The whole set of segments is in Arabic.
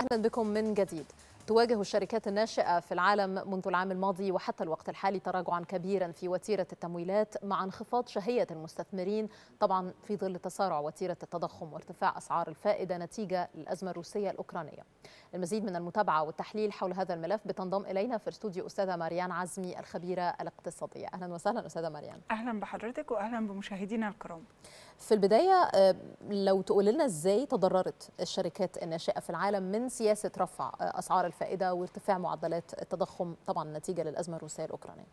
أهلا بكم من جديد تواجه الشركات الناشئة في العالم منذ العام الماضي وحتى الوقت الحالي تراجعا كبيرا في وتيرة التمويلات مع انخفاض شهية المستثمرين طبعا في ظل تسارع وتيرة التضخم وارتفاع أسعار الفائدة نتيجة للأزمة الروسية الأوكرانية المزيد من المتابعة والتحليل حول هذا الملف بتنضم إلينا في استوديو أستاذة ماريان عزمي الخبيرة الاقتصادية أهلا وسهلا أستاذة ماريان أهلا بحضرتك وأهلا بمشاهدينا الكرام في البداية آه، لو تقول لنا إزاي تضررت الشركات الناشئة في العالم من سياسة رفع آه، أسعار الفائدة وارتفاع معدلات التضخم طبعا نتيجة للأزمة الروسية الأوكرانية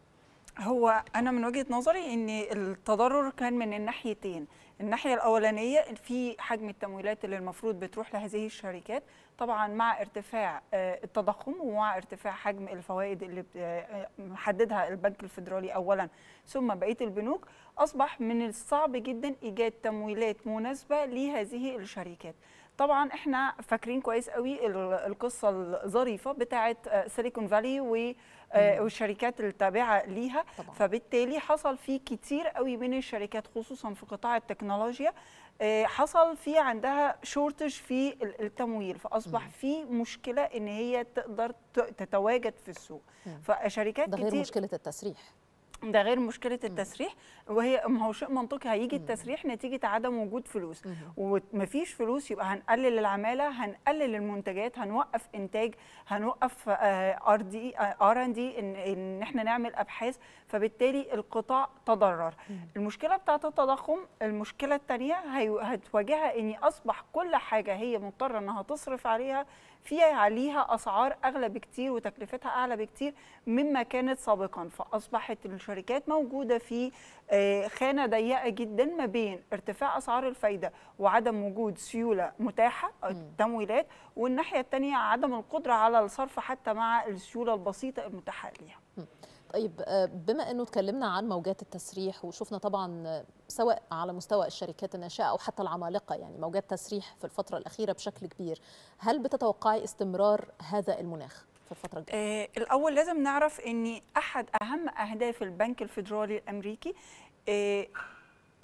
هو انا من وجهه نظري ان التضرر كان من الناحيتين الناحيه الاولانيه في حجم التمويلات اللي المفروض بتروح لهذه الشركات طبعا مع ارتفاع آه، التضخم ومع ارتفاع حجم الفوائد اللي آه، محددها البنك الفيدرالي اولا ثم بقيه البنوك اصبح من الصعب جدا ايجاد تمويلات مناسبه لهذه الشركات طبعا احنا فاكرين كويس قوي القصه الظريفه بتاعه سيليكون فالي و آه، والشركات التابعه ليها طبعا. فبالتالي حصل في كتير قوي من الشركات خصوصا في قطاع التكنولوجيا آه، حصل في عندها شورتج في التمويل فاصبح في مشكله ان هي تقدر تتواجد في السوق فشركات ده غير مشكله التسريح ده غير مشكله التسريح وهي ما هو شيء منطقي هيجي التسريح نتيجه عدم وجود فلوس ومفيش فلوس يبقى هنقلل العماله هنقلل المنتجات هنوقف انتاج هنوقف ار دي ار ان دي ان احنا نعمل ابحاث فبالتالي القطاع تضرر المشكله بتاعه التضخم المشكله الثانيه هتواجهها اني اصبح كل حاجه هي مضطره انها تصرف عليها فيها عليها اسعار اغلى بكتير وتكلفتها اعلى بكتير مما كانت سابقا فاصبحت الشركات موجوده في آه، خانه ضيقه جدا ما بين ارتفاع اسعار الفايده وعدم وجود سيوله متاحه تمويلات والناحيه الثانيه عدم القدره على الصرف حتى مع السيوله البسيطه المتاحه ليها طيب آه، بما انه تكلمنا عن موجات التسريح وشفنا طبعا سواء على مستوى الشركات الناشئه او حتى العمالقه يعني موجات تسريح في الفتره الاخيره بشكل كبير هل بتتوقعي استمرار هذا المناخ في الفتره الجايه آه الاول لازم نعرف ان احد اهم اهداف البنك الفيدرالي الامريكي آه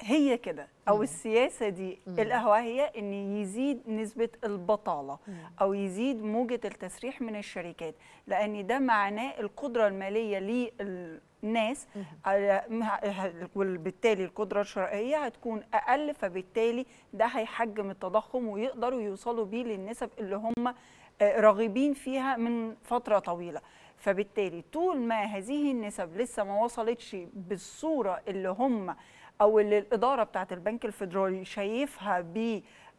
هي كده او مم. السياسه دي مم. هي ان يزيد نسبه البطاله مم. او يزيد موجه التسريح من الشركات لان ده معناه القدره الماليه للناس وبالتالي القدره الشرائيه هتكون اقل فبالتالي ده هيحجم التضخم ويقدروا يوصلوا بيه للنسب اللي هم آه، راغبين فيها من فتره طويله فبالتالي طول ما هذه النسب لسه ما وصلتش بالصوره اللي هم او اللي الاداره بتاعت البنك الفيدرالي شايفها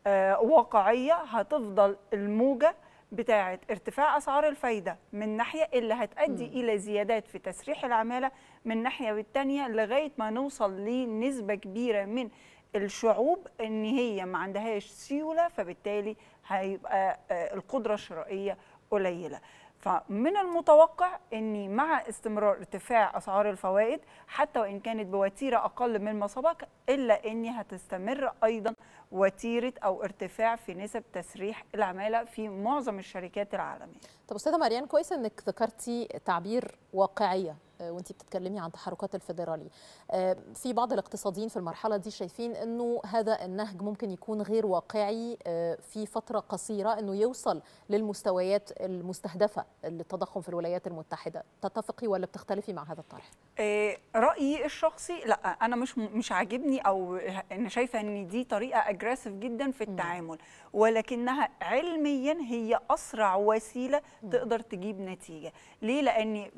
بواقعيه هتفضل الموجه بتاعه ارتفاع اسعار الفايده من ناحيه اللي هتؤدي الى زيادات في تسريح العماله من ناحيه والتانيه لغايه ما نوصل لنسبه كبيره من الشعوب ان هي ما عندهاش سيوله فبالتالي هيبقى آه، القدره الشرائيه قليله فمن المتوقع ان مع استمرار ارتفاع اسعار الفوائد حتى وان كانت بوتيره اقل من ما سبق الا ان هتستمر ايضا وتيره او ارتفاع في نسب تسريح العماله في معظم الشركات العالميه. طب استاذه مريان كويس انك ذكرتي تعبير واقعيه وانت بتتكلمي عن تحركات الفيدرالي آه، في بعض الاقتصاديين في المرحله دي شايفين انه هذا النهج ممكن يكون غير واقعي آه، في فتره قصيره انه يوصل للمستويات المستهدفه للتضخم في الولايات المتحده تتفقي ولا بتختلفي مع هذا الطرح آه، رايي الشخصي لا انا مش مش عاجبني او انا شايفه ان دي طريقه اجريسيف جدا في التعامل ولكنها علميا هي اسرع وسيله تقدر تجيب نتيجه ليه لان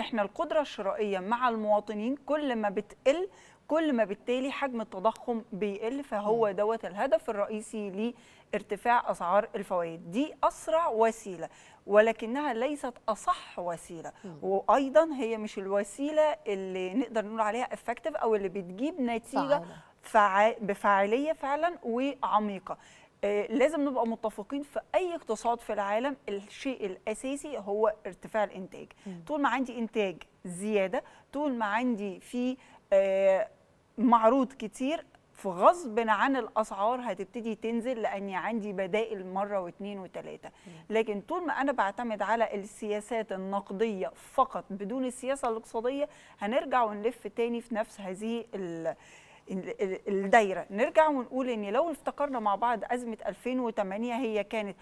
احنا القدره الشرائيه مع المواطنين كل ما بتقل كل ما بالتالي حجم التضخم بيقل فهو دوت الهدف الرئيسي لارتفاع اسعار الفوائد دي اسرع وسيله ولكنها ليست اصح وسيله وايضا هي مش الوسيله اللي نقدر نقول عليها افكتيف او اللي بتجيب نتيجه فعلا. بفاعليه فعلا وعميقه آه، لازم نبقى متفقين في اي اقتصاد في العالم الشيء الاساسي هو ارتفاع الانتاج طول ما عندي انتاج زياده طول ما عندي في آه معروض كتير فغصب عن الاسعار هتبتدي تنزل لاني عندي بدائل مره واثنين وثلاثه لكن طول ما انا بعتمد على السياسات النقديه فقط بدون السياسه الاقتصاديه هنرجع ونلف تاني في نفس هذه الدايره نرجع ونقول ان لو افتكرنا مع بعض ازمه 2008 هي كانت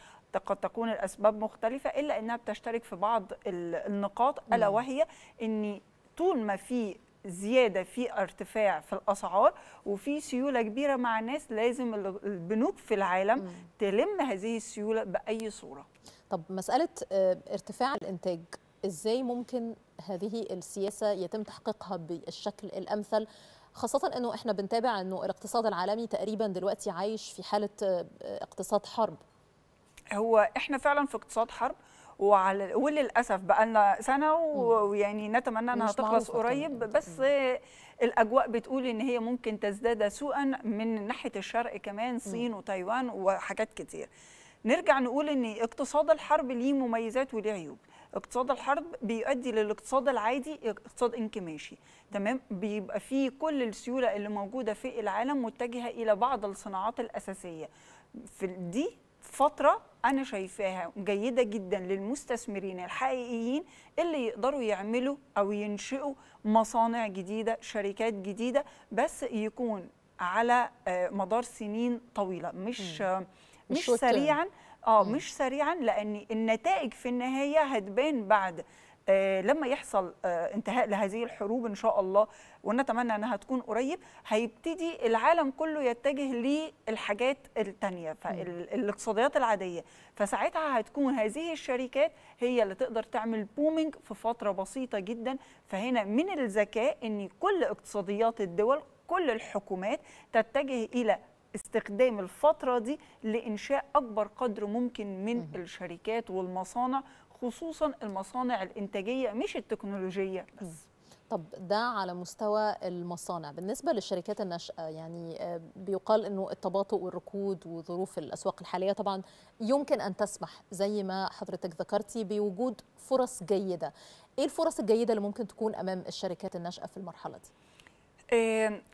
قد تكون الاسباب مختلفه الا انها بتشترك في بعض النقاط الا وهي ان طول ما في زياده في ارتفاع في الاسعار وفي سيوله كبيره مع الناس لازم البنوك في العالم تلم هذه السيوله باي صوره طب مساله آه، ارتفاع الانتاج ازاي ممكن هذه السياسه يتم تحقيقها بالشكل الامثل خاصة انه احنا بنتابع انه الاقتصاد العالمي تقريبا دلوقتي عايش في حالة آه، اقتصاد حرب. هو احنا فعلا في اقتصاد حرب وعلى وللاسف بقى لنا سنه ويعني نتمنى انها تخلص قريب بس الاجواء بتقول ان هي ممكن تزداد سوءا من ناحيه الشرق كمان صين وتايوان وحاجات كتير نرجع نقول ان اقتصاد الحرب ليه مميزات وليه عيوب اقتصاد الحرب بيؤدي للاقتصاد العادي اقتصاد انكماشي تمام بيبقى فيه كل السيوله اللي موجوده في العالم متجهه الى بعض الصناعات الاساسيه في دي فتره انا شايفاها جيده جدا للمستثمرين الحقيقيين اللي يقدروا يعملوا او ينشئوا مصانع جديده شركات جديده بس يكون على آه، مدار سنين طويله مش آه، مش سريعا اه مش سريعا لان النتائج في النهايه هتبان بعد آه، لما يحصل آه، انتهاء لهذه الحروب ان شاء الله ونتمنى انها تكون قريب هيبتدي العالم كله يتجه للحاجات الثانيه فالاقتصاديات العاديه فساعتها هتكون هذه الشركات هي اللي تقدر تعمل بومينج في فتره بسيطه جدا فهنا من الذكاء ان كل اقتصاديات الدول كل الحكومات تتجه الى استخدام الفترة دي لإنشاء أكبر قدر ممكن من الشركات والمصانع خصوصا المصانع الانتاجيه مش التكنولوجيه بس طب ده على مستوى المصانع بالنسبه للشركات الناشئه يعني آه، بيقال انه التباطؤ والركود وظروف الاسواق الحاليه طبعا يمكن ان تسمح زي ما حضرتك ذكرتي بوجود فرص جيده ايه الفرص الجيده اللي ممكن تكون امام الشركات الناشئه في المرحله دي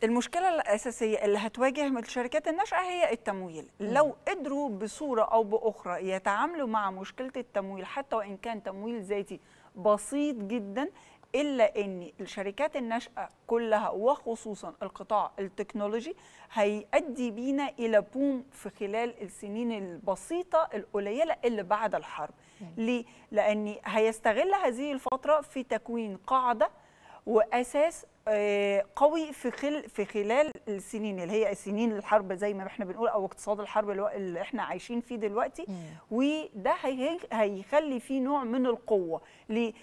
المشكلة الأساسية اللي هتواجه الشركات الناشئة هي التمويل لو قدروا بصورة أو بأخرى يتعاملوا مع مشكلة التمويل حتى وإن كان تمويل ذاتي بسيط جدا إلا أن الشركات الناشئة كلها وخصوصا القطاع التكنولوجي هيؤدي بينا إلى بوم في خلال السنين البسيطة القليلة اللي بعد الحرب ليه؟ لأن هيستغل هذه الفترة في تكوين قاعدة وأساس آه، قوي في خل في خلال السنين اللي هي سنين الحرب زي ما احنا بنقول او اقتصاد الحرب اللي احنا عايشين فيه دلوقتي وده هيخلي فيه نوع من القوه ليه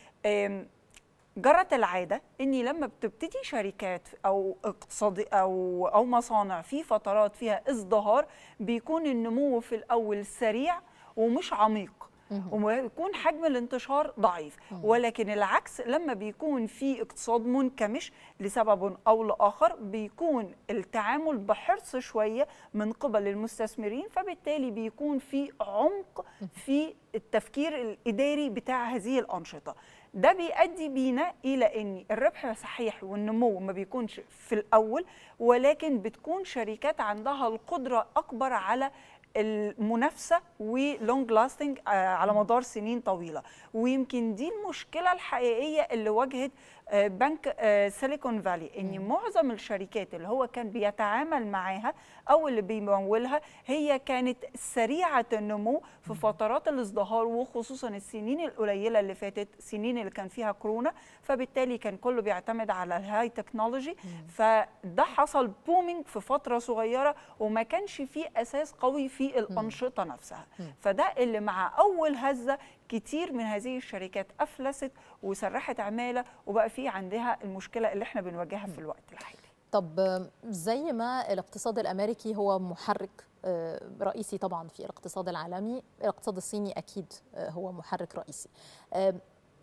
جرت العاده ان لما بتبتدي شركات او اقتصاد او او مصانع في فترات فيها ازدهار بيكون النمو في الاول سريع ومش عميق ويكون حجم الانتشار ضعيف ولكن العكس لما بيكون في اقتصاد منكمش لسبب او لاخر بيكون التعامل بحرص شويه من قبل المستثمرين فبالتالي بيكون في عمق في التفكير الاداري بتاع هذه الانشطه ده بيؤدي بينا الى ان الربح صحيح والنمو ما بيكونش في الاول ولكن بتكون شركات عندها القدره اكبر على المنافسه ولونج لاستنج آه، على مدار سنين طويله ويمكن دي المشكله الحقيقيه اللي واجهت آه، بنك آه، سيليكون فالي ان معظم الشركات اللي هو كان بيتعامل معاها او اللي بيمولها هي كانت سريعه النمو في فترات الازدهار وخصوصا السنين القليله اللي فاتت سنين اللي كان فيها كورونا فبالتالي كان كله بيعتمد على الهاي تكنولوجي فده حصل بومينج في فتره صغيره وما كانش فيه اساس قوي في الانشطه نفسها فده اللي مع اول هزه كتير من هذه الشركات افلست وسرحت عماله وبقى في عندها المشكله اللي احنا بنواجهها في الوقت الحالي طب زي ما الاقتصاد الامريكي هو محرك آه، رئيسي طبعا في الاقتصاد العالمي الاقتصاد الصيني اكيد آه، هو محرك رئيسي آه،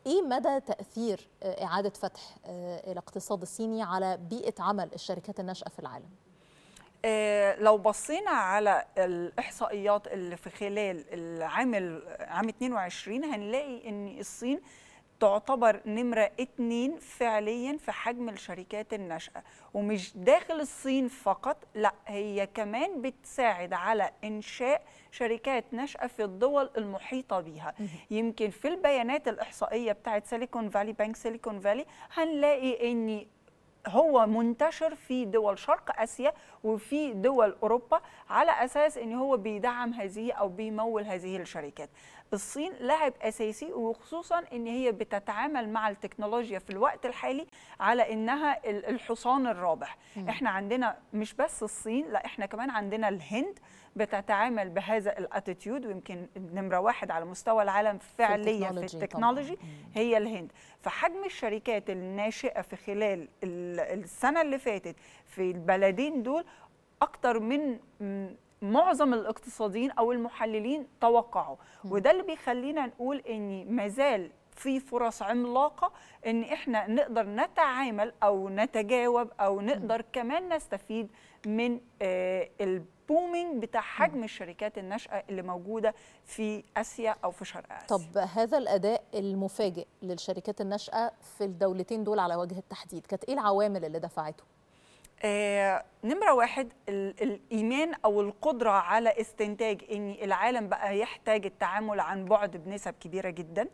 ايه مدى تاثير اعاده فتح الاقتصاد الصيني على بيئه عمل الشركات الناشئه في العالم آه، لو بصينا على الاحصائيات اللي في خلال العام عام 22 هنلاقي ان الصين تعتبر نمرة اتنين فعليا في حجم الشركات الناشئة ومش داخل الصين فقط لا هي كمان بتساعد على إنشاء شركات ناشئة في الدول المحيطة بيها يمكن في البيانات الإحصائية بتاعت سيليكون فالي بنك سيليكون فالي هنلاقي أن هو منتشر في دول شرق اسيا وفي دول اوروبا على اساس ان هو بيدعم هذه او بيمول هذه الشركات الصين لاعب اساسي وخصوصا ان هي بتتعامل مع التكنولوجيا في الوقت الحالي على انها الحصان الرابح م. احنا عندنا مش بس الصين لا احنا كمان عندنا الهند بتتعامل بهذا الاتيتيود ويمكن نمره واحد على مستوى العالم فعليا في التكنولوجي هي الهند فحجم الشركات الناشئه في خلال السنه اللي فاتت في البلدين دول اكتر من معظم الاقتصاديين او المحللين توقعوا وده اللي بيخلينا نقول ان ما زال في فرص عملاقة ان احنا نقدر نتعامل او نتجاوب او نقدر كمان نستفيد من آه، البومينج بتاع حجم الشركات الناشئة اللي موجودة في اسيا او في شرق اسيا طب هذا الاداء المفاجئ للشركات الناشئة في الدولتين دول على وجه التحديد كانت ايه العوامل اللي دفعته؟ آه نمرة واحد الإيمان أو القدرة على استنتاج أن العالم بقى يحتاج التعامل عن بعد بنسب كبيرة جدا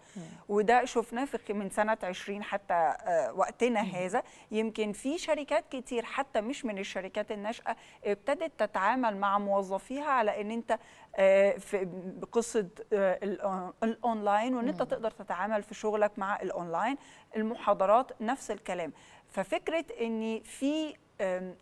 وده شفناه في من سنة 20 حتى آه وقتنا هذا يمكن في شركات كتير حتى مش من الشركات الناشئة ابتدت تتعامل مع موظفيها على أن أنت آه، في قصة آه، آه، الأونلاين وأن أنت تقدر تتعامل في شغلك مع الأونلاين المحاضرات نفس الكلام ففكرة أن في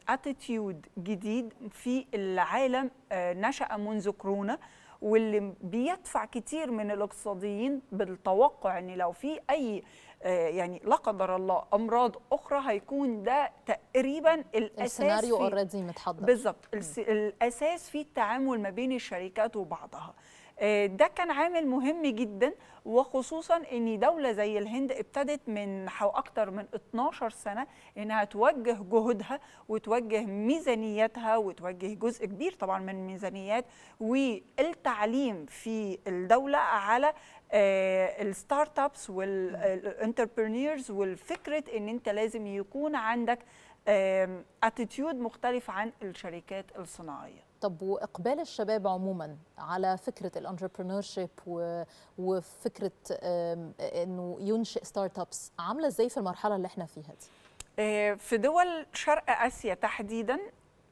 اتيتيود جديد في العالم آه، نشأ منذ كورونا واللي بيدفع كتير من الاقتصاديين بالتوقع ان لو في اي آه، يعني لا قدر الله امراض اخرى هيكون ده تقريبا الاساس السيناريو اوريدي متحضر بالظبط الاساس في التعامل ما بين الشركات وبعضها آه، ده كان عامل مهم جدا وخصوصا ان دوله زي الهند ابتدت من حو اكتر من 12 سنه انها توجه جهودها وتوجه ميزانياتها وتوجه جزء كبير طبعا من ميزانيات والتعليم في الدوله على الستارت ابس والانتربرينيرز والفكره ان انت لازم يكون عندك اتيتيود مختلف عن الشركات الصناعيه طب واقبال الشباب عموما على فكره الانتربرنور شيب وفكره انه ينشئ ستارت ابس عامله ازاي في المرحله اللي احنا فيها دي؟ آه، في دول شرق اسيا تحديدا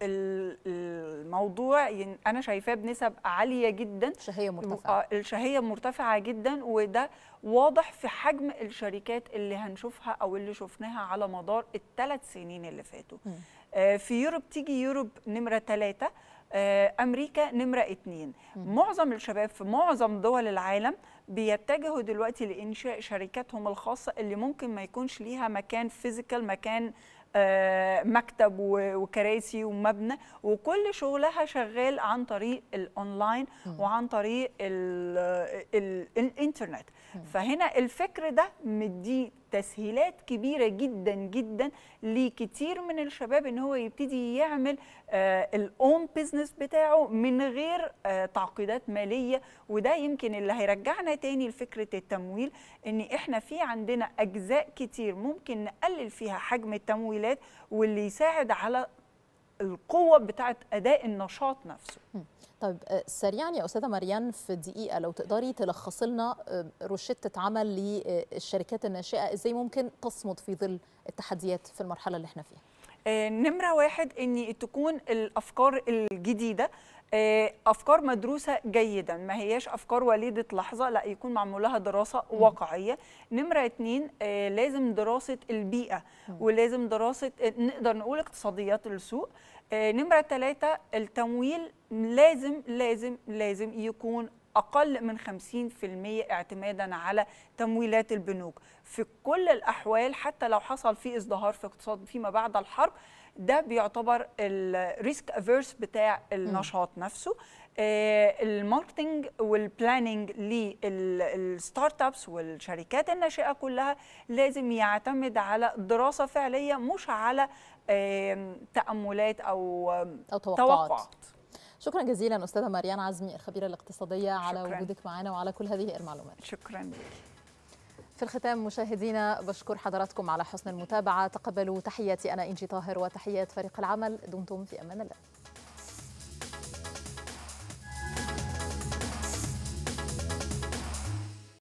الموضوع انا شايفاه بنسب عاليه جدا الشهيه مرتفعه آه، الشهيه مرتفعه جدا وده واضح في حجم الشركات اللي هنشوفها او اللي شفناها على مدار الثلاث سنين اللي فاتوا م. آه، في يوروب تيجي يوروب نمره ثلاثة آه، امريكا نمره اتنين معظم الشباب في معظم دول العالم بيتجهوا دلوقتي لانشاء شركاتهم الخاصه اللي ممكن ما يكونش ليها مكان فيزيكال مكان آه، مكتب وكراسي ومبنى وكل شغلها شغال عن طريق الاونلاين وعن طريق الانترنت فهنا الفكر ده مديه تسهيلات كبيره جدا جدا لكتير من الشباب ان هو يبتدي يعمل آه، الاون بيزنس بتاعه من غير آه، تعقيدات ماليه وده يمكن اللي هيرجعنا تاني لفكره التمويل ان احنا في عندنا اجزاء كتير ممكن نقلل فيها حجم التمويلات واللي يساعد على القوه بتاعت اداء النشاط نفسه طيب آه، سريعا يا استاذه مريان في دقيقه لو تقدري تلخصي لنا آه، روشته عمل للشركات الناشئه ازاي ممكن تصمد في ظل التحديات في المرحله اللي احنا فيها آه، نمرة واحد أن تكون الأفكار الجديدة آه، افكار مدروسه جيدا ما هياش افكار وليده لحظه لا يكون معمول لها دراسه واقعيه نمره اتنين آه، لازم دراسه البيئه ولازم دراسه آه، نقدر نقول اقتصاديات السوق نمره ثلاثه التمويل لازم لازم لازم يكون أقل من 50% اعتمادا على تمويلات البنوك في كل الأحوال حتى لو حصل في ازدهار في اقتصاد فيما بعد الحرب ده بيعتبر الريسك افيرس بتاع النشاط م. نفسه آه، الماركتنج والبلاننج للستارت ابس والشركات الناشئه كلها لازم يعتمد على دراسه فعليه مش على تاملات او, أو توقعات. توقعات شكرا جزيلا استاذه مريان عزمي الخبيره الاقتصاديه شكرا. على وجودك معنا وعلى كل هذه المعلومات شكرا لك في الختام مشاهدينا بشكر حضراتكم على حسن المتابعة تقبلوا تحياتي أنا إنجي طاهر وتحيات فريق العمل دمتم في أمان الله